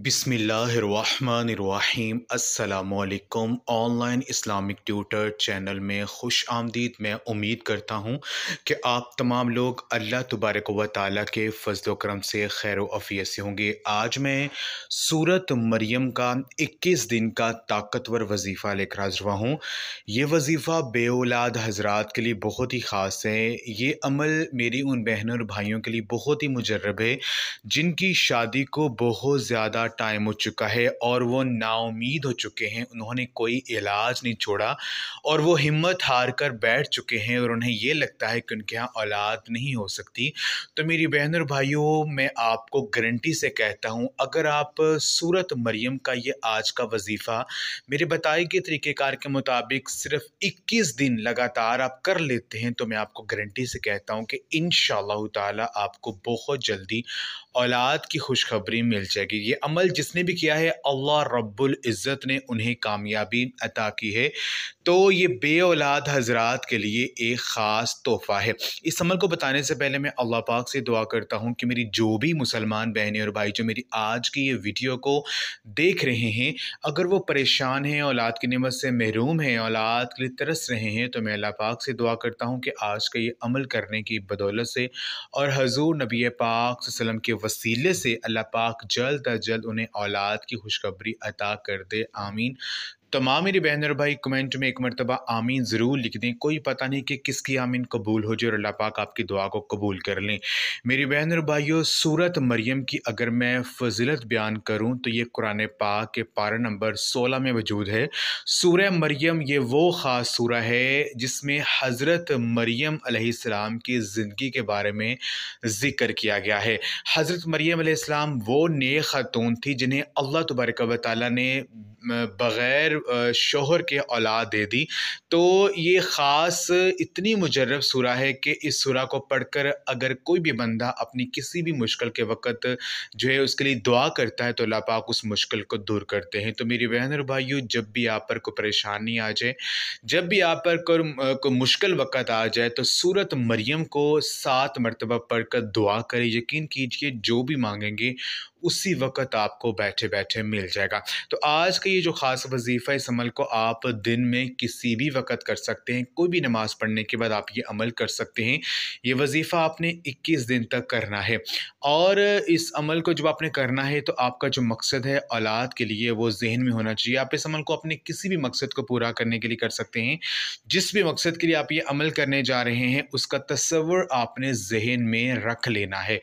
बिसमीम अल्लाम online Islamic tutor channel में खुश आमदीद मैं उम्मीद करता हूँ कि आप तमाम लोग अल्लाह तबारक व ताली के फजल करम से खैर अफियत से होंगे आज मैं सूरत मरियम का इक्कीस दिन का ताकतवर वजीफ़ा लेकर हाजिर हुआ हूँ ये वजीफ़ा बे औलाद हजरात के लिए बहुत ही ख़ास है ये अमल मेरी उन बहनों और भाइयों के लिए बहुत ही मुजरब है जिनकी शादी को बहुत ज़्यादा ज़्यादा टाइम हो चुका है और वो नाउमीद हो चुके हैं उन्होंने कोई इलाज नहीं छोड़ा और वो हिम्मत हार कर बैठ चुके हैं और उन्हें ये लगता है कि उनके यहाँ औलाद नहीं हो सकती तो मेरी बहन और भाइयों मैं आपको गारंटी से कहता हूँ अगर आप सूरत मरियम का ये आज का वजीफ़ा मेरे बताए गए तरीक़ेकार के मुताबिक सिर्फ इक्कीस दिन लगातार आप कर लेते हैं तो मैं आपको गारंटी से कहता हूँ कि इन शाह आपको बहुत जल्दी औलाद की खुशखबरी मिल जाएगी ये अमल जिसने भी किया है अल्लाह रब्बुल इज़्ज़त ने उन्हें कामयाबी अता की है तो ये बे औलाद हजरात के लिए एक ख़ास तोहफ़ा है इस अमल को बताने से पहले मैं अल्लाह पाक से दुआ करता हूँ कि मेरी जो भी मुसलमान बहनें और भाई जो मेरी आज की ये वीडियो को देख रहे हैं अगर वो परेशान हैं औलाद की नमत से महरूम हैं औलाद के लिए तरस रहे हैं तो मैं अल्लाह पाक से दुआ करता हूँ कि आज का ये अमल करने की बदौलत से और हजूर नबी पाक वसलम के वसीले से अल्लाह पाक जल्द अज जल्द उन्हें औलाद की खुशखबरी अता कर दे आमीन तमाम मेरी बहन और भाई कमेंट में एक मरतबा आमीन ज़रूर लिख दें कोई पता नहीं कि किसकी आमीन कबूल हो जाए और अल्लाह पाक आपकी दुआ को कबूल कर लें मेरी बहन और भाइयों सूरत मरियम की अगर मैं फजिलत बयान करूं तो ये कुरान पाक के पारा नंबर सोलह में वजूद है सूर मरियम ये वो ख़ास सूर है जिसमें हज़रत मरियम आसमाम की ज़िंदगी के बारे में ज़िक्र किया गया है हज़रत मरियम आसमाम वो नए ख़ातून थी जिन्हें अल्लाह तबारक वाली ने बग़ैर शोहर के औलाद दे दी तो ये ख़ास इतनी मुजरब सुरा है कि इस सुरा को पढ़कर अगर कोई भी बंदा अपनी किसी भी मुश्किल के वक़्त जो है उसके लिए दुआ करता है तो अल्लाह पाक उस मुश्किल को दूर करते हैं तो मेरी बहन और भाइयों जब भी आप पर कोई परेशानी आ जाए जब भी आप पर कोई मुश्किल वक़्त आ जाए तो सूरत मरियम को सात मरतबा पढ़कर दुआ करें यकीन कीजिए जो भी मांगेंगे उसी वक़्त आपको बैठे बैठे मिल जाएगा तो आज के ये जो ख़ास वजीफ़ा इस अमल को आप दिन में किसी भी वक़्त कर सकते हैं कोई भी नमाज़ पढ़ने के बाद आप ये अमल कर सकते हैं ये वजीफ़ा आपने 21 दिन तक करना है और इस अमल को जब आपने करना है तो आपका जो मकसद है औलाद के लिए वो जहन में होना चाहिए आप इस अमल को अपने किसी भी मकसद को पूरा करने के लिए कर सकते हैं जिस भी मकसद के लिए आप ये अमल करने जा रहे हैं उसका तस्वर आपने जहन में रख लेना है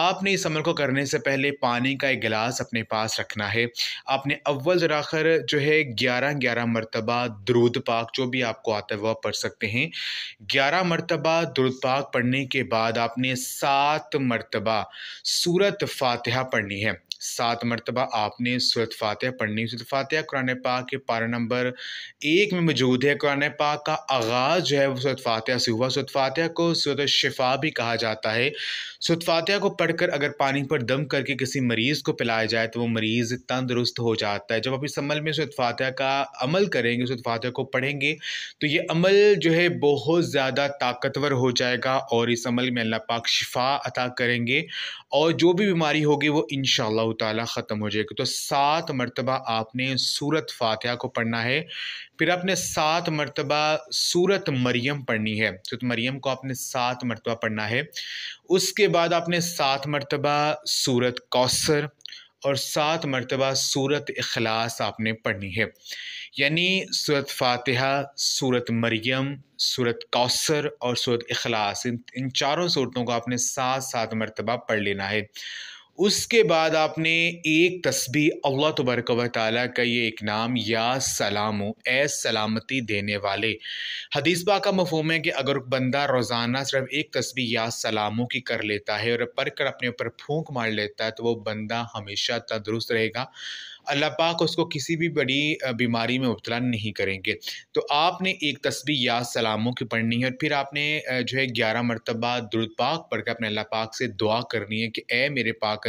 आपने इस अमल को करने से पहले पानी का एक गिलास अपने पास रखना है आपने अव्वल ज़रा आखिर जो है ग्यारह ग्यारह मरतबा दरूद पाक जो भी आपको आता है वह पढ़ सकते हैं ग्यारह मरतबा दरूद पाक पढ़ने के बाद आपने सात मरतबा सूरत फातिहा पढ़नी है सात मरतबा आपने सूरत फ़ातह पढ़नी सूरत फ़ातह कुरान पाक के पारा नंबर एक में मौजूद है कुरान पाक का आगाज़ जो है वो सूरत फ़ातह से हुआ सूरत फ़ातह को सूरत शिफा भी कहा जाता है सूरत फ़ातह को पढ़कर अगर पानी पर दम करके किसी मरीज़ को पिलाया जाए तो वो मरीज़ तंदुरुस्त हो जाता है जब आप इस अमल में सूरत फ़ातह का अमल करेंगे सूरत फ़ातह को पढ़ेंगे तो ये अमल जो है बहुत ज़्यादा ताकतवर हो जाएगा और इस अमल में अल्लाह पाक शिफा अता करेंगे और जो भी बीमारी होगी वो इन ताला ख़त्म हो जाएगी तो सात मरतबा आपने सूरत फातिहा को पढ़ना है फिर आपने सात मरतबा सूरत मरियम पढ़नी है सूरत तो मरियम को आपने सात मरतबा पढ़ना है उसके बाद आपने सात मरतबा सूरत कौसर और सात मरतबा सूरत अखलास आपने पढ़नी है यानी सूरत फातिहा सूरत मरियम सूरत कौसर और सूरत अखलास इन इन चारों सूरतों को आपने सात सात मरतबा पढ़ लेना है उसके बाद आपने एक तस्बी अल्लाह तबरक व ताली का ये एक नाम या सलाम ए सलामती देने वाले हदीस बा का मफहम है कि अगर बंदा रोज़ाना सिर्फ एक तस्बी या सलामों की कर लेता है और पढ़ कर अपने ऊपर फूंक मार लेता है तो वो बंदा हमेशा तंदुरुस्त रहेगा अल्लाह पाक उसको किसी भी बड़ी बीमारी में मुबला नहीं करेंगे तो आपने एक तस्बी या सलामों की पढ़नी है और फिर आपने जो है ग्यारह मरतबा दुर्द पाक कर अपने अल्लाह पाक से दुआ करनी है कि ए मेरे पाक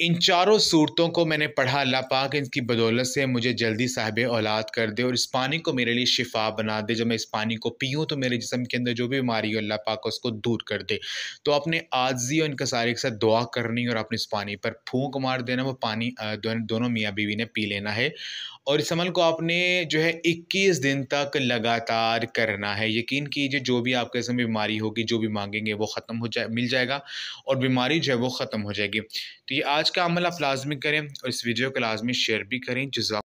इन चारों सूरतों को मैंने पढ़ा अल्लाह पाक इनकी बदौलत से मुझे जल्दी साहब औलाद कर दे और इस पानी को मेरे लिए शिफा बना दे जब मैं इस पानी को पीऊँ तो मेरे जिसम के अंदर जो भी बीमारी हो अल्लाह पाक उसको दूर कर दे तो अपने आजी और इनका सारे के साथ दुआ करनी और अपने इस पानी पर फूक मार देना वो पानी दोनों मियाँ बीवी ने पी लेना है और इस अमल को आपने जो है इक्कीस दिन तक लगातार करना है यकीन कीजिए जो भी आपके इसमें बीमारी होगी जो भी मांगेंगे वो ख़त्म हो जाए मिल जाएगा और बीमारी जो है वो ख़त्म हो जाएगी तो ये आज का अमल आप लाजमी करें और इस वीडियो को लाजमी शेयर भी करें जिस